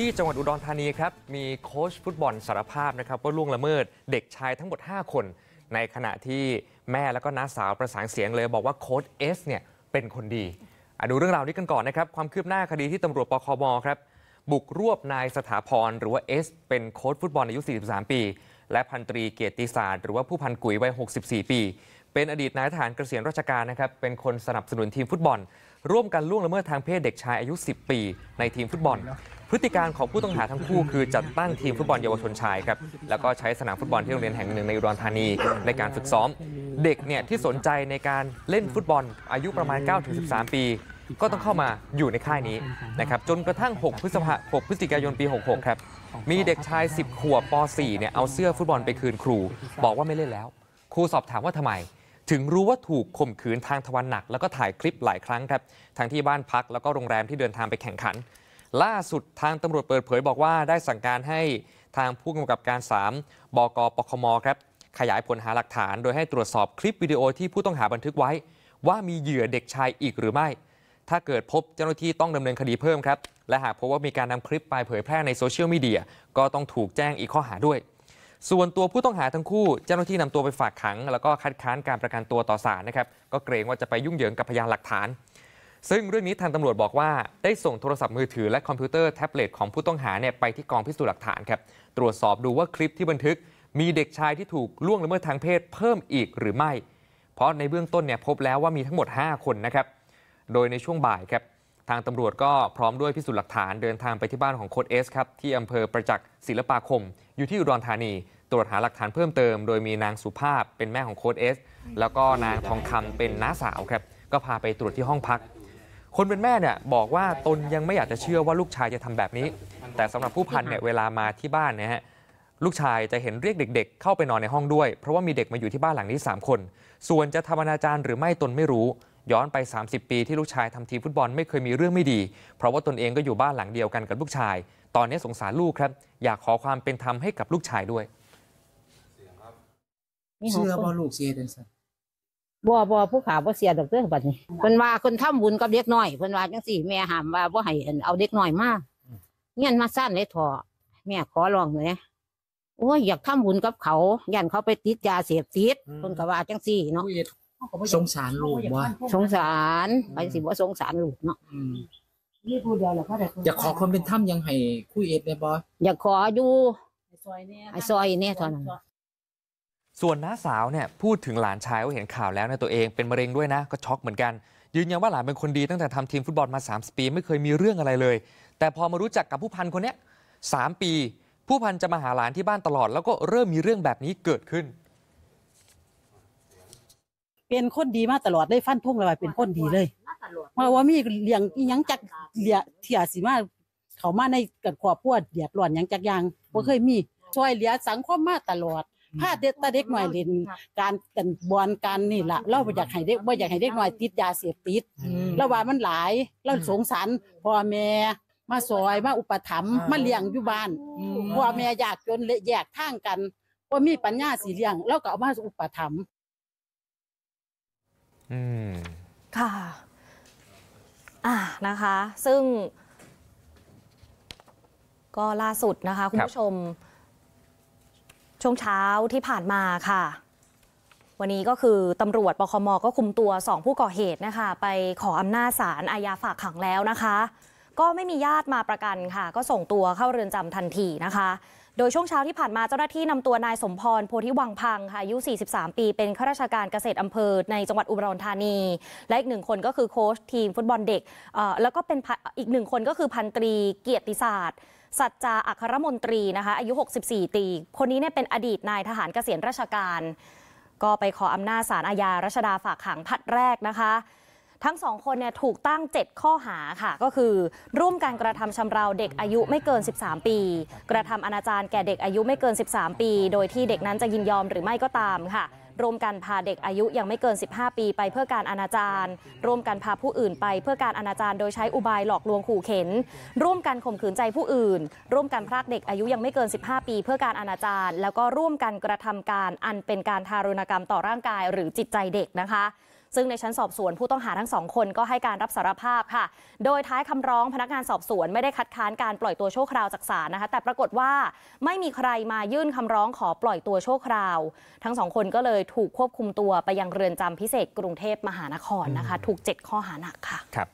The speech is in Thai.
ที่จังหวัดอุดรธานีครับ มีโค้ชฟุตบอลสารภาพนะครับว่าล่วงละเมิดเด็กชายทั้งหมด 5 คน ในขณะที่แม่แล้วก็น้าสาวประสานเสียงเลยบอกว่าโค้ชเอสเนี่ยเป็นคนดีดูเรื่องราวนี้กันก่อนนะครับ ความคืบหน้าคดีที่ตำรวจปคบครับบุกรวบนายสถาพรหรือว่าเอสเป็นโค้ชฟุตบอลอายุ 43 ปีและพันตรีเกียรติศาสตร์หรือว่าผู้พันกุ๋ยวัย64 ปี เป็นอดีตนายทหารเกษียณราชการนะครับเป็นคนสนับสนุนทีมฟุตบอล ร่วมกันล่วงละเมิดทางเพศเด็กชายอายุ 10 ปีในทีมฟุตบอล พฤติการของผู้ต้องหาทั้งคู่คือจัดตั้งทีมฟุตบอลเยาวชนชายครับแล้วก็ใช้สนามฟุตบอลที่โรงเรียนแห่งหนึ่งในอุดรธานีในการฝึกซ้อมเด็กเนี่ยที่สนใจในการเล่นฟุตบอล อายุประมาณ9-13 ปีก็ต้องเข้ามาอยู่ในค่ายนี้นะครับจนกระทั่ง 6 พฤษภา6พฤศจิกายนปี 66ครับ มีเด็กชาย 10ขวบป .4 เนี่ยเอาเสื้อฟุตบอลไปคืนครู บอกว่าไม่เล่นแล้ว ครูสอบถามว่าทำไม ถึงรู้ว่าถูกข่มขืนทางทวารหนัก แล้วก็ถ่ายคลิปหลายครั้งครับทั้งที่บ้านพักแล้วก็โรงแรมที่เดินทางไปแข่งขัน ล่าสุดทางตำรวจเปิดเผยบอกว่าได้สั่งการให้ทางผู้กำกับการ 3บกปคมครับขยายผลหาหลักฐาน โดยให้ตรวจสอบคลิปวิดีโอที่ผู้ต้องหาบันทึกไว้ ว่ามีเหยื่อเด็กชายอีกหรือไม่ถ้าเกิดพบเจ้าหน้าที่ต้องดำเนินคดีเพิ่มครับ และหากพบว่ามีการนำคลิปไปเผยแพร่ในโซเชียลมีเดีย ก็ต้องถูกแจ้งอีกข้อหาด้วย ส่วนตัวผู้ต้องหาทั้งคู่ เจ้าหน้าที่นำตัวไปฝากขัง แล้วก็คัดค้านการประกันตัวต่อศาลนะครับ ก็เกรงว่าจะไปยุ่งเหยิงกับพยานหลักฐาน ซึ่งเรื่องนี้ทางตำรวจบอกว่า ได้ส่งโทรศัพท์มือถือและคอมพิวเตอร์แท็บเล็ตของผู้ต้องหาเนี่ยไปที่กองพิสูจน์หลักฐานครับ ตรวจสอบดูว่าคลิปที่บันทึก มีเด็กชายที่ถูกล่วงละเมิดทางเพศเพิ่มอีกหรือไม่ เพราะในเบื้องต้นเนี่ยพบแล้วว่ามีทั้งหมด 5 คนนะครับโดยในช่วงบ่ายครับ ทางตำรวจก็พร้อมด้วยพิสูจน์หลักฐานเดินทางไปที่บ้านของโค้ดเอสครับ ที่อำเภอประจักษ์ศิลปาคม อยู่ที่อุดรธานี ตรวจหาหลักฐานเพิ่มเติม โดยมีนางสุภาพเป็นแม่ของโค้ดเอสแล้วก็นางทองคำเป็นน้าสาวครับ ก็พาไปตรวจที่ห้องพัก คนเป็นแม่เนี่ยบอกว่าตนยังไม่อยากจะเชื่อว่าลูกชายจะทำแบบนี้ แต่สำหรับผู้พันเนี่ยเวลามาที่บ้านนะฮะลูกชายจะเห็นเรียกเด็ก ๆ เข้าไปนอนในห้องด้วย เพราะว่ามีเด็กมาอยู่ที่บ้านหลังนี้3คน ส่วนจะทำอนาจารหรือไม่ตนไม่รู้ย้อนไป 30 ปีที่ลูกชายทำทีมฟุตบอลไม่เคยมีเรื่องไม่ดี เพราะว่าตนเองก็อยู่บ้านหลังเดียวกันกับลูกชาย ตอนนี้สงสารลูกครับ อยากขอความเป็นธรรมให้กับลูกชายด้วยเชื่อบอลูกเสียเป็นสัตบ่บวผู้ขาบวเสียดอกเตอร์บัดนี้เพิ่นว่าคนท่าบุญกับเด็กน้อยเพิ่นว่าจังสี่แม่หามว่าบ่ให้เอาเด็กน้อยมาเงี้ยมาสั้นเลยถอแม่ขอร้องเลยโอ้ยอยากท่าบุญกับเขาย่านเขาไปติดยาเสพติดเพิ่นก็ว่าจังสี่เนาะสงสารลูกว่าสงสารไปสิว่าสงสารลูกเนาะนี่พูดเดียวแหละพ่อแต่อยากขอความเป็นธรรมยังให้ คุยเอฟได้บ่อยากขออยู่ไอ้ซอยเนี่ยท่านนส่วนน้าสาวเนี่ยพูดถึงหลานชายว่าเห็นข่าวแล้วในตัวเองเป็นมะเร็งด้วยนะ ก็ช็อกเหมือนกัน ยืนยันว่าหลานเป็นคนดีตั้งแต่ทำทีมฟุตบอลมา3ปีไม่เคยมีเรื่องอะไรเลย แต่พอมารู้จักกับผู้พันคนเนี้ยสปี ผู้พันจะมาหาหลานที่บ้านตลอดแล้วก็เริ่มมีเรื่องแบบนี้เกิดขึ้นเป็นคนดีมาตลอดได้ฟันพุ่งเลยว่าเป็นคนดีเลยมาว่ามีเลี้ยงยังจักเลี้ยเถียสิมาเขามาในกัดขวบพวดเดือดร้อนยังจักย่างบ่เคยมีช่วยเลี้ยสังคมมาตลอดพาเด็กตาเด็กหน่อยเล่นการกันบอลการนี่ละเราม่อยากให้เด็กบ่อยากให้เด็กหน่อยติดยาเสพติดเราว่ามันหลายเราสงสารพ่อแม่มาซอยมาอุปถัมภ์มาเลี้ยงอยู่บ้านพ่อแม่อยากจนแยกทางกันว่ามีปัญญาสีเลี้ยงเราก็เอามาอุปถัมภ์ค่ะ อ่านะคะ ซึ่งก็ล่าสุดนะคะ คุณผู้ชมช่วงเช้าที่ผ่านมาค่ะ วันนี้ก็คือตำรวจปคมก็คุมตัวสองผู้ก่อเหตุนะคะ ไปขออำนาจศาลอาญาฝากขังแล้วนะคะก็ไม่มีญาติมาประกันค่ะ ก็ส่งตัวเข้าเรือนจำทันทีนะคะ โดยช่วงเช้าที่ผ่านมาเจ้าหน้าที่นำตัวนายสมพรโพธิวังพังค่ะอายุ 43 ปีเป็นข้าราชการเกษตรอำเภอในจังหวัดอุบลธานี และอีกหนึ่งคนก็คือโค้ชทีมฟุตบอลเด็ก แล้วก็เป็นอีกหนึ่งคนก็คือพันตรีเกียรติศาสตร์ สัจจาอัครมนตรีนะคะ อายุ 64 ปีคนนี้เนี่ยเป็นอดีตนายทหารเกษียณราชการ ก็ไปขออำนาจศาลอาญารัชดาฝากขังผัดแรกนะคะทั้งสองคนเนี่ยถูกตั้ง 7 ข้อหาค่ะก็คือ ร่วมกันกระทำชำราว เด็กอายุไม่เกิน 13 ปี กระทำอนาจารแก่เด็กอายุไม่เกิน 13 ปี โดยที่เด็กนั้นจะยินยอมหรือไม่ก็ตามค่ะ ร่วมกันพาเด็กอายุยังไม่เกิน 15 ปีไปเพื่อการอนาจารร่วมกันพาผู้อื่นไปเพื่อการอนาจารโดยใช้อุบายหลอกลวงขู่เข็นร่วมกันข่มขืนใจผู้อื่น ร่วมกันพรากเด็กอายุยังไม่เกิน 15 ปี เพื่อการอนาจารแล้วก็ร่วมกันกระทำการอันเป็นการทารุณกรรมต่อร่างกายหรือจิตใจเด็กนะคะซึ่งในชั้นสอบสวนผู้ต้องหาทั้งสองคนก็ให้การรับสารภาพค่ะ โดยท้ายคำร้องพนักงานสอบสวนไม่ได้คัดค้านการปล่อยตัวชั่วคราวจากศาลนะคะ แต่ปรากฏว่าไม่มีใครมายื่นคำร้องขอปล่อยตัวชั่วคราว ทั้งสองคนก็เลยถูกควบคุมตัวไปยังเรือนจำพิเศษกรุงเทพมหานครนะคะ ถูก 7 ข้อหาหนักค่ะครับ